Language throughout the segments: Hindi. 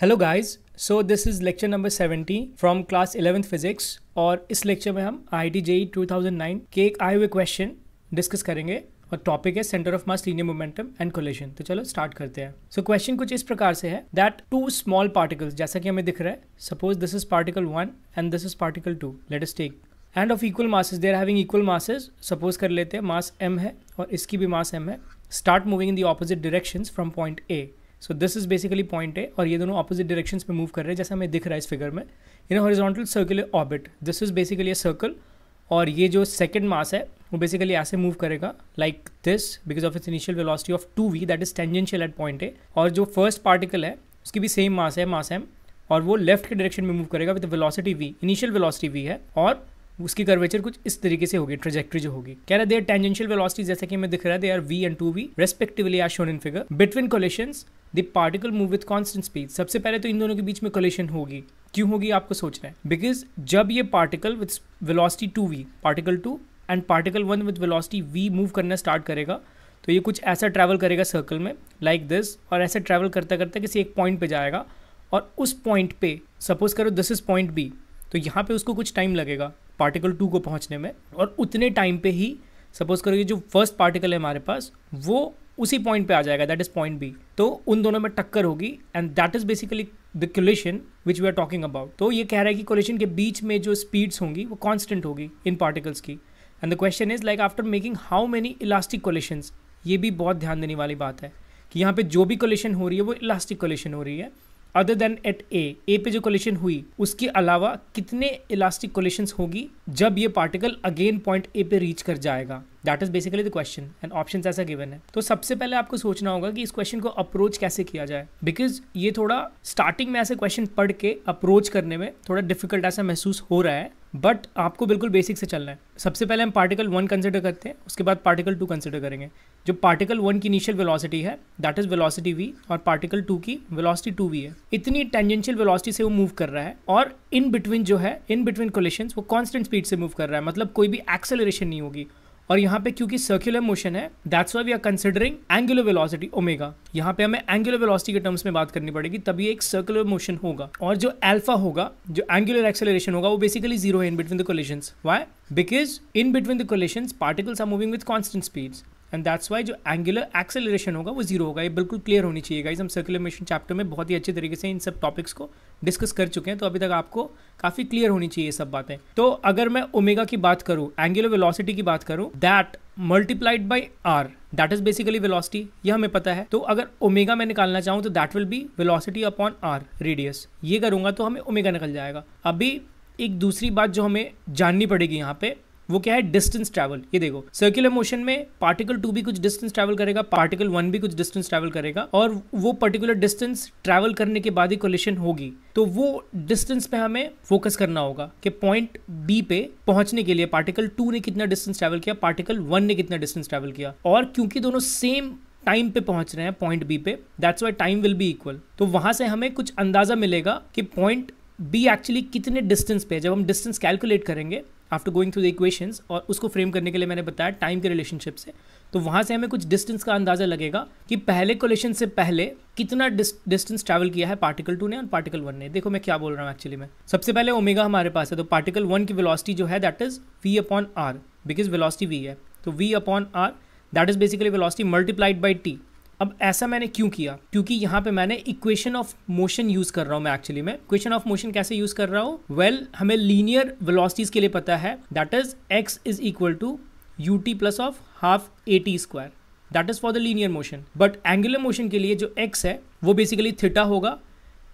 hello guys so this is lecture number 70 from class eleventh physics और इस लेक्चर में हम आई टी जेई टू के एक आए हुए क्वेश्चन डिस्कस करेंगे और टॉपिक है centre of mass linear momentum and collision तो चलो स्टार्ट करते हैं सो so, क्वेश्चन कुछ इस प्रकार से है दैट टू स्मॉल पार्टिकल्स जैसा कि हमें दिख रहा है suppose this is particle one and this is particle two let us take and of equal masses there having equal masses suppose कर लेते हैं मास एम है और इसकी भी मास एम है start moving in the opposite directions from point A so this is basically point है और ये दोनों अपोजिट डायरेक्शंस में मूव कर रहे हैं जैसा हमें दिख रहा है इस फिगर में in horizontal circular orbit this is basically a circle और ये जो सेकेंड मास है वो बेसिकली ऐसे मूव करेगा like this because of its initial velocity of two V that is tangential at point A और जो फर्स्ट पार्टिकल है उसकी भी सेम मास है मास एम और वो लेफ्ट के डायरेक्शन में मूव करेगा with velocity V initial velocity we है और उसकी कर्वेचर कुछ इस तरीके से होगी ट्रेजेक्ट्री जो होगी कह रहा है टेंजेंशियल वेलोसिटी जैसे कि मैं दिख रहा है they are V and two V respectively are shown in figure between collision the particle move with constant speed सबसे पहले तो इन दोनों के बीच में कोलेशन होगी क्यों होगी आपको सोचना है बिकॉज जब ये particle with velocity two V particle two and particle one with velocity V move करना स्टार्ट करेगा तो ये कुछ ऐसा ट्रैवल करेगा सर्कल में लाइक like दिस और ऐसा ट्रैवल करता करता किसी एक पॉइंट पे जाएगा और उस पॉइंट पे सपोज करो दिस इज पॉइंट बी तो यहाँ पे उसको कुछ टाइम लगेगा पार्टिकल टू को पहुँचने में और उतने टाइम पे ही सपोज करो ये जो फर्स्ट पार्टिकल है हमारे पास वो उसी पॉइंट पे आ जाएगा दैट इज़ पॉइंट बी तो उन दोनों में टक्कर होगी and that is basically the collision which we are talking about तो ये कह रहा है कि कोलेशन के बीच में जो स्पीड्स होंगी वो कॉन्स्टेंट होगी इन पार्टिकल्स की and the question is like after making how many elastic collisions ये भी बहुत ध्यान देने वाली बात है कि यहाँ पे जो भी कोलेशन हो रही है वो इलास्टिक कोलेशन हो रही है other than at A A पे जो कोलिशन हुई उसके अलावा कितने इलास्टिक कोलिशन होगी जब ये पार्टिकल अगेन पॉइंट ए पे रीच कर जाएगा that is basically the question and option ऐसा गिवन है तो सबसे पहले आपको सोचना होगा कि इस क्वेश्चन को अप्रोच कैसे किया जाए बिकॉज ये थोड़ा स्टार्टिंग में ऐसे क्वेश्चन पढ़ के अप्रोच करने में थोड़ा डिफिकल्ट ऐसा महसूस हो रहा है बट आपको बिल्कुल बेसिक से चलना है सबसे पहले हम पार्टिकल वन कंसिडर करते हैं उसके बाद पार्टिकल टू कंसिडर करेंगे जो पार्टिकल वन की इनिशियल वेलोसिटी है दैट इज़ वेलोसिटी वी और पार्टिकल टू की वेलोसिटी टू वी है इतनी टेंजेंशियल वेलोसिटी से वो मूव कर रहा है और इन बिटवीन जो है इन बिटवीन कोलेशन वो कॉन्स्टेंट स्पीड से मूव कर रहा है मतलब कोई भी एक्सेलरेशन नहीं होगी और यहाँ पे क्योंकि सर्कुलर मोशन है that's why we are considering angular velocity omega यहाँ पे हमें एंगुलर वेलोसिटी के टर्म्स में बात करनी पड़ेगी तभी एक सर्कुलर मोशन होगा और जो अल्फा होगा जो एंगुलर एक्सेलरेशन होगा वो बेसिकली जीरो है in between the collisions why because in between the collisions particles are moving with constant speeds and that's why जो एंगुलर एक्सेलरेशन होगा वो जीरो होगा ये बिल्कुल क्लियर होनी चाहिए गाइज हम सर्कुलर मोशन चैप्टर में बहुत ही अच्छे तरीके से इन सब टॉपिक्स को डिस्कस कर चुके हैं तो अभी तक आपको काफ़ी क्लियर होनी चाहिए ये सब बातें तो अगर मैं ओमेगा की बात करूँ एंगुलर वेलोसिटी की बात करूँ that multiplied by R that is basically velocity यह हमें पता है तो अगर ओमेगा मैं निकालना चाहूँ तो that will be velocity upon R radius ये करूँगा तो हमें ओमेगा निकल जाएगा अभी एक दूसरी बात जो हमें जाननी पड़ेगी यहाँ पे वो क्या है डिस्टेंस ट्रैवल ये देखो सर्कुलर मोशन में पार्टिकल टू भी कुछ डिस्टेंस ट्रैवल करेगा पार्टिकल वन भी कुछ डिस्टेंस ट्रैवल करेगा और वो पर्टिकुलर डिस्टेंस ट्रैवल करने के बाद ही कोलिशन होगी तो वो डिस्टेंस पे हमें फोकस करना होगा कि पॉइंट बी पे पहुंचने के लिए पार्टिकल टू ने कितना डिस्टेंस ट्रैवल किया पार्टिकल वन ने कितना डिस्टेंस ट्रैवल किया और क्योंकि दोनों सेम टाइम पे पहुंच रहे हैं पॉइंट बी पे that's why time will be equal तो वहां से हमें कुछ अंदाजा मिलेगा कि पॉइंट बी एक्चुअली कितने डिस्टेंस पे है जब हम डिस्टेंस कैलकुलेट करेंगे after going through the equations और उसको फ्रेम करने के लिए मैंने बताया टाइम के रिलेशनशिप से तो वहाँ से हमें कुछ डिस्टेंस का अंदाज़ा लगेगा कि पहले कोलेशन से पहले कितना डिस्टेंस ट्रैवल किया है पार्टिकल टू ने और पार्टिकल वन ने देखो मैं क्या बोल रहा हूँ एक्चुअली मैं सबसे पहले ओमेगा हमारे पास है तो पार्टिकल वन की वेलोसिटी जो है that is V upon R because velocity we है तो V upon R that is basically velocity multiplied by T अब ऐसा मैंने क्यों किया क्योंकि यहाँ पे मैंने इक्वेशन ऑफ मोशन यूज कर रहा हूँ मैं एक्चुअली में इक्वेशन ऑफ मोशन कैसे यूज कर रहा हूँ वेल well, हमें लीनियर वेलोसिटीज के लिए पता है that is X is equal to U T plus of half A T square that is for the linear motion but angular motion के लिए जो एक्स है वो बेसिकली थीटा होगा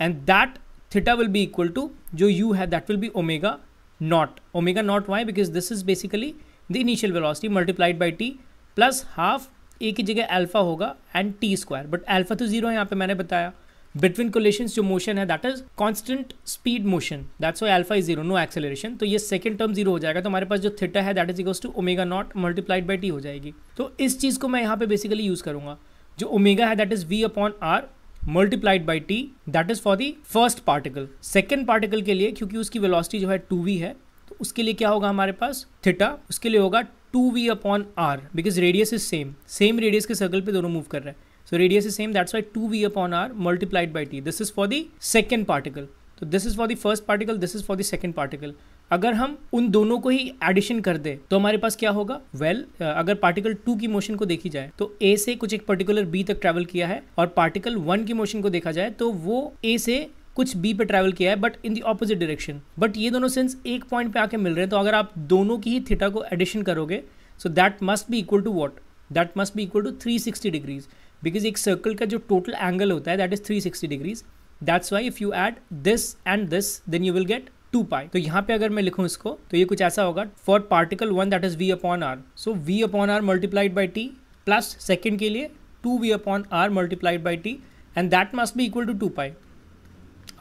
and that theta will be equal to जो यू है that will be omega naught omega not Y because this is basically the initial velocity multiplied by T plus half A की जगह अल्फा होगा and T square but alpha तो जीरो है यहाँ पे मैंने बताया बिटवीन कोलेशन जो मोशन है that is constant speed motion that's why alpha is zero no acceleration तो ये सेकंड टर्म जीरो हो जाएगा तो हमारे पास जो थीटा है that is equals to omega naught multiplied by T हो जाएगी तो इस चीज़ को मैं यहाँ पे बेसिकली यूज़ करूंगा जो ओमेगा है that is V upon are multiplied by T that is for the first particle second particle के लिए क्योंकि उसकी वेलॉसिटी जो है टू वी है तो उसके लिए क्या होगा हमारे पास थीटा उसके लिए होगा two we upon R because radius is same same radius के सर्कल पे दोनों मूव कर रहे हैं so radius is same that's why two we upon are multiplied by T this is for the second particle तो this is for the first particle this is for the second particle अगर हम उन दोनों को ही एडिशन कर दें तो हमारे पास क्या होगा वेल well, अगर पार्टिकल टू की मोशन को देखी जाए तो ए से कुछ एक पर्टिकुलर बी तक ट्रेवल किया है और पार्टिकल वन की मोशन को देखा जाए तो वो ए से कुछ बी पे ट्रैवल किया है but in the opposite direction but ये दोनों सेंस एक पॉइंट पे आके मिल रहे हैं तो अगर आप दोनों की ही थीटा को एडिशन करोगे so that must be equal to what that must be equal to 360 degrees because एक सर्कल का जो टोटल एंगल होता है that is 360 degrees that's why if you add this and this then you will get two pi तो यहाँ पे अगर मैं लिखूँ इसको तो ये कुछ ऐसा होगा for particle one that is V upon R so V upon are multiplied by T plus second के लिए two we upon are multiplied by T and that must be equal to two pi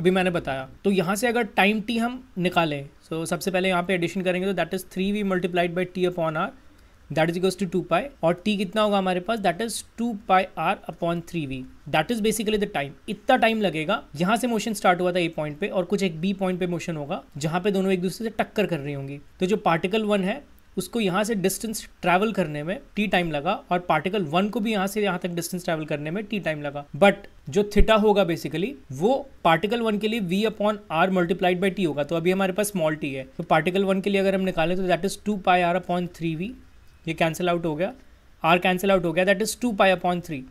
अभी मैंने बताया तो यहाँ से अगर टाइम टी हम निकालें सो so, सबसे पहले यहाँ पे एडिशन करेंगे तो that is three V multiplied by T upon R that is equals to two pi और टी कितना होगा हमारे पास that is two pi are upon three V that is basically the time इतना टाइम लगेगा यहाँ से मोशन स्टार्ट हुआ था ए पॉइंट पे और कुछ एक बी पॉइंट पे मोशन होगा जहाँ पे दोनों एक दूसरे से टक्कर कर रही होंगी तो जो पार्टिकल वन है उसको यहाँ से डिस्टेंस ट्रैवल करने में टी टाइम लगा और पार्टिकल वन को भी यहाँ से यहाँ तक डिस्टेंस ट्रैवल करने में टी टाइम लगा बट जो थीटा होगा बेसिकली वो पार्टिकल वन के लिए v upon are multiplied by t होगा तो अभी हमारे पास स्मॉल टी है तो पार्टिकल वन के लिए अगर हम निकालें तो that is two pi are upon three v ये कैंसिल आउट हो गया आर कैंसिल आउट हो गया that is two pi upon three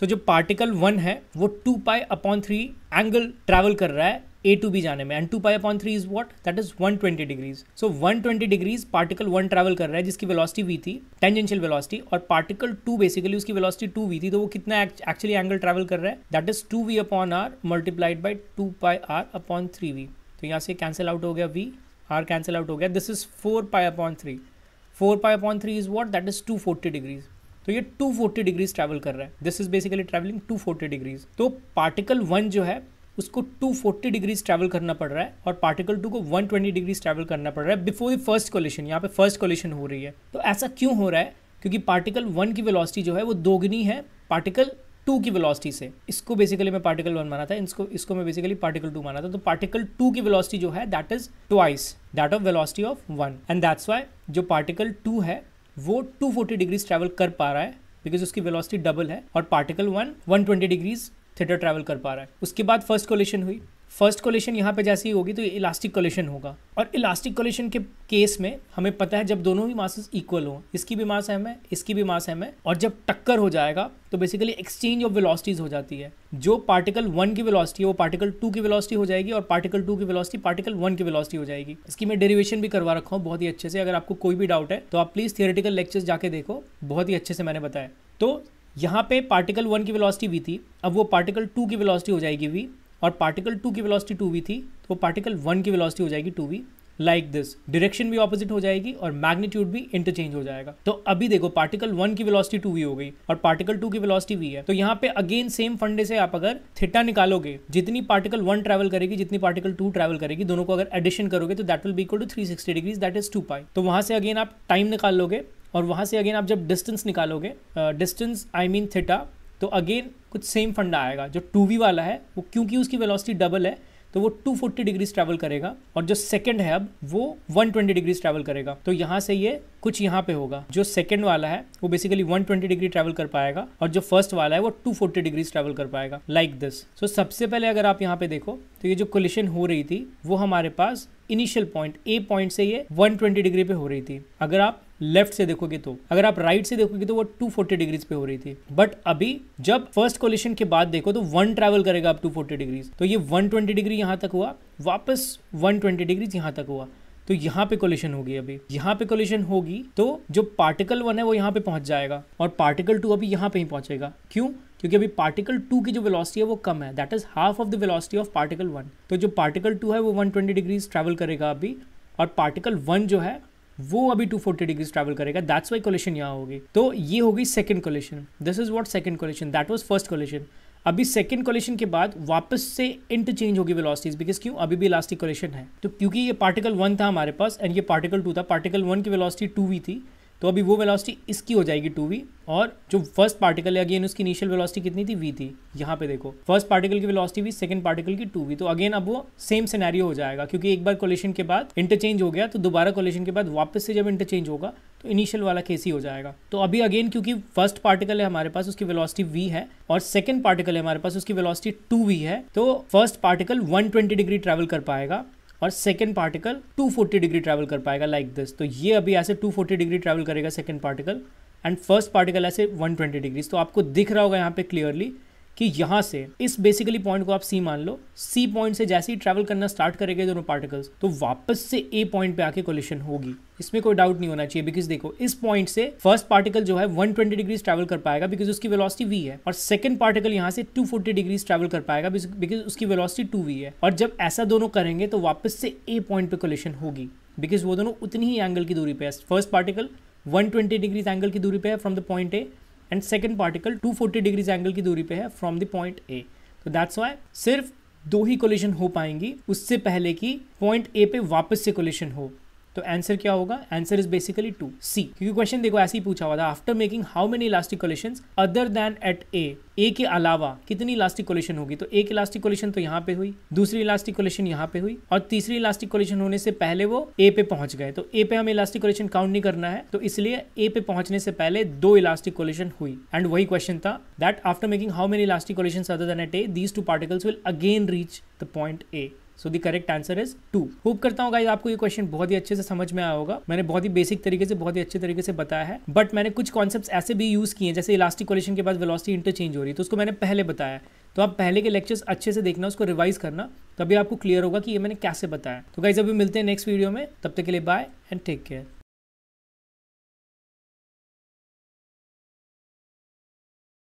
so जो पार्टिकल वन है वो two pi upon three angle travel कर रहा है ए टू बी जाने में and two pi upon three is what that is one twenty degrees so one twenty degrees particle one travel कर रहा है जिसकी वेलोसिटी वी थी टेंजेंशियल वेलोसिटी और पार्टिकल टू बेसिकली उसकी वेलोसिटी टू वी थी तो वो कितना एक्चुअली एंगल ट्रैवल कर रहा है that is two we upon are multiplied by two pi are upon three v तो यहाँ से कैंसिल आउट हो गया वी आर कैंसिल आउट हो गया this is four pi upon three four pi upon three is what that is two forty degrees तो ये 240 डिग्रीज ट्रैवल कर रहा है this is basically traveling 240 degrees तो पार्टिकल वन जो है उसको 240 डिग्रीज ट्रैवल करना पड़ रहा है और पार्टिकल टू को 120 डिग्रीज ट्रैवल करना पड़ रहा है बिफोर द फर्स्ट कोलिशन यहाँ पे फर्स्ट कोलिशन हो रही है तो ऐसा क्यों हो रहा है क्योंकि पार्टिकल वन की वेलोसिटी जो है वो दोगुनी है पार्टिकल टू की वेलोसिटी से इसको बेसिकली मैं पार्टिकल वन माना था इसको इसको मैं बेसिकली पार्टिकल टू माना था तो पार्टिकल टू की वेलोसिटी जो है that is twice that of velocity of one and that's why जो पार्टिकल टू है वो फोर्टी डिग्रीज ट्रैवल कर पा रहा है बिकॉज उसकी वेलोसिटी डबल है और particle one one twenty degrees theta travel कर पा रहा है उसके बाद फर्स्ट कोलेशन हुई फर्स्ट कोलेशन यहाँ पे जैसे ही होगी तो ये इलास्टिक कोलेशन होगा और इलास्टिक कोलेशन के केस में हमें पता है जब दोनों ही मासेस इक्वल हो इसकी भी मास एम है इसकी भी मास एम है और जब टक्कर हो जाएगा तो बेसिकली एक्सचेंज ऑफ वेलोसिटीज हो जाती है जो पार्टिकल वन की वेलोसिटी है वो पार्टिकल टू की वेलोसिटी हो जाएगी और पार्टिकल टू की वेलोसिटी पार्टिकल वन की वेलोसिटी हो जाएगी इसकी मैं डेरिवेशन भी करवा रखा हूँ बहुत ही अच्छे से अगर आपको कोई भी डाउट है तो आप प्लीज़ थियोरेटिकल लेक्चर्स जाके देखो बहुत ही अच्छे से मैंने बताया तो यहाँ पे पार्टिकल वन की वेलोसिटी वी थी अब वो पार्टिकल टू की वेलोसिटी हो जाएगी वी और पार्टिकल टू की वेलोसिटी टू वी थी तो वो पार्टिकल वन की वेलोसिटी हो जाएगी two v like this direction भी ऑपोजिट हो जाएगी और मैग्नीट्यूड भी इंटरचेंज हो जाएगा तो अभी देखो पार्टिकल वन की वेलोसिटी टू वी हो गई और पार्टिकल टू की वेलोसिटी वी है तो यहाँ पे अगेन सेम फंडे से आप अगर थिटा निकालोगे जितनी पार्टिकल वन ट्रैवल करेगी जितनी पार्टिकल टू ट्रैवल करेगी दोनों को अगर एडिशन करोगे तो that will be equal to three sixty degrees that is two pi तो वहां से अगेन आप टाइम निकाल लोगे और वहाँ से अगेन आप जब डिस्टेंस निकालोगे डिस्टेंस आई मीन थीटा तो अगेन कुछ सेम फंडा आएगा जो टू वी वाला है वो क्योंकि उसकी वेलोसिटी डबल है तो वो 240 डिग्रीज ट्रैवल करेगा और जो सेकंड है अब वो 120 डिग्रीज ट्रैवल करेगा तो यहाँ से ये कुछ यहाँ पे होगा जो सेकंड वाला है वो बेसिकली 120 डिग्री ट्रैवल कर पाएगा और जो फर्स्ट वाला है वो 240 डिग्रीज ट्रैवल कर पाएगा लाइक दिस सो सबसे पहले अगर आप यहाँ पे देखो तो ये जो कोलिशन हो रही थी वो हमारे पास इनिशियल पॉइंट ए पॉइंट से ये 120 डिग्री पे हो रही थी अगर आप लेफ्ट से देखोगे तो अगर आप राइट से देखोगे तो वो 240 डिग्रीज पे हो रही थी बट अभी जब फर्स्ट कोलिशन के बाद देखो तो वन ट्रैवल करेगा आप 240 डिग्रीज तो ये 120 डिग्री यहाँ तक हुआ वापस 120 डिग्रीज यहाँ तक हुआ तो यहाँ पे कोलिशन होगी अभी यहाँ पे कोलिशन होगी तो जो पार्टिकल वन है वो यहाँ पे पहुंच जाएगा और पार्टिकल टू अभी यहाँ पे ही पहुंचेगा क्यों क्योंकि अभी पार्टिकल टू की जो वेलोसिटी है वो कम है that is half of the velocity of particle one तो जो पार्टिकल टू है वो 120 डिग्रीज ट्रेवल करेगा अभी और पार्टिकल वन जो है वो अभी 240 फोर्टी डिग्रीज ट्रेवल करेगा दैट्स वाई कोलेशन यहाँ होगी तो ये होगी second collision this is what second collision that was first collision अभी सेकंड कोलेशन के बाद वापस से इंटरचेंज होगी वेलोसिटीज बिकॉज क्यों अभी भी इलास्टिक कोलेशन है तो क्योंकि ये पार्टिकल वन था हमारे पास एंड ये पार्टिकल टू था पार्टिकल वन की वेलोसिटी टू वी थी तो अभी वो वेलोसिटी इसकी हो जाएगी टू वी और जो फर्स्ट पार्टिकल है अगेन उसकी इनिशियल वेलोसिटी कितनी थी वी थी यहाँ पे देखो फर्स्ट पार्टिकल की वेलोसिटी भी सेकंड पार्टिकल की टू वी तो अगेन अब वो सेम सिनेरियो हो जाएगा क्योंकि एक बार कोलेशन के बाद इंटरचेंज हो गया तो दोबारा कोलेशन के बाद वापस से जब इंटरचेंज होगा तो इनिशियल वाला केस ही हो जाएगा तो अभी अगेन क्योंकि फर्स्ट पार्टिकल है हमारे पास उसकी वेलोसिटी वी है और सेकंड पार्टिकल है हमारे पास उसकी वेलोसिटी टू वी है तो फर्स्ट पार्टिकल 120 डिग्री ट्रैवल कर पाएगा और सेकेंड पार्टिकल 240 डिग्री ट्रैवल कर पाएगा लाइक like दिस तो ये अभी ऐसे 240 डिग्री ट्रैवल करेगा second particle and first particle ऐसे 120 डिग्रीज तो आपको दिख रहा होगा यहाँ पे क्लियरली कि यहाँ से इस बेसिकली पॉइंट को आप सी मान लो सी पॉइंट से जैसे ही ट्रेवल करना स्टार्ट करेंगे दोनों पार्टिकल्स तो वापस से ए पॉइंट पे आके कोलिशन होगी इसमें कोई डाउट नहीं होना चाहिए बिकॉज देखो इस पॉइंट से फर्स्ट पार्टिकल जो है 120 डिग्रीज ट्रैवल कर पाएगा बिकॉज उसकी वेलोसिटी वी है और सेकंड पार्टिकल यहाँ से 240 डिग्रीज ट्रैवल कर पाएगा बिकॉज उसकी वेलोसिटी टू वी है और जब ऐसा दोनों करेंगे तो वापस से ए पॉइंट पे कोलिशन होगी बिकॉज वो दोनों उतनी ही एंगल की दूरी पे है फर्स्ट पार्टिकल 120 डिग्रीज एंगल की दूरी पे है from the point A and second particle two forty degrees angle की दूरी पे है फ्रॉम द पॉइंट ए तो दैट्स वाई सिर्फ दो ही कोलिशन हो पाएंगी उससे पहले कि पॉइंट ए पे वापस से कोलिशन हो तो आंसर क्या होगा answer is basically two C क्योंकि क्वेश्चन देखो ऐसे ही पूछा हुआ था after making how many elastic collision other than at A A के अलावा कितनी इलास्टिक कोलेशन होगी तो एक इलास्टिक कोलेशन तो यहाँ पे हुई दूसरी इलास्टिक कोलेशन यहाँ पे हुई और तीसरी इलास्टिक कोलेशन होने से पहले वो ए पे पहुंच गए तो ए पे हमें इलास्टिक कोलेशन काउंट नहीं करना है तो इसलिए ए पे पहुंचने से पहले दो इलास्टिक कोलेशन हुई एंड वही क्वेश्चन था that after making how many elastic collision other than at A these two particles will again reach the point A so the correct answer is two hope करता हूँ गाइज आपको ये क्वेश्चन बहुत ही अच्छे से समझ में आया होगा मैंने बहुत ही बेसिक तरीके से बहुत ही अच्छे तरीके से बताया है बट मैंने कुछ कॉन्सेप्ट ऐसे भी यूज किए जैसे इलास्टिक कोलेशन के बाद वेलोसिटी इंटरचेंज हो रही है तो उसको मैंने पहले बताया तो आप पहले के लेक्चर्स अच्छे से देखना उसको रिवाइज करना तभी आपको क्लियर होगा कि ये मैंने कैसे बताया तो गाइज अभी मिलते हैं नेक्स्ट वीडियो में तब तक के लिए बाय एंड टेक केयर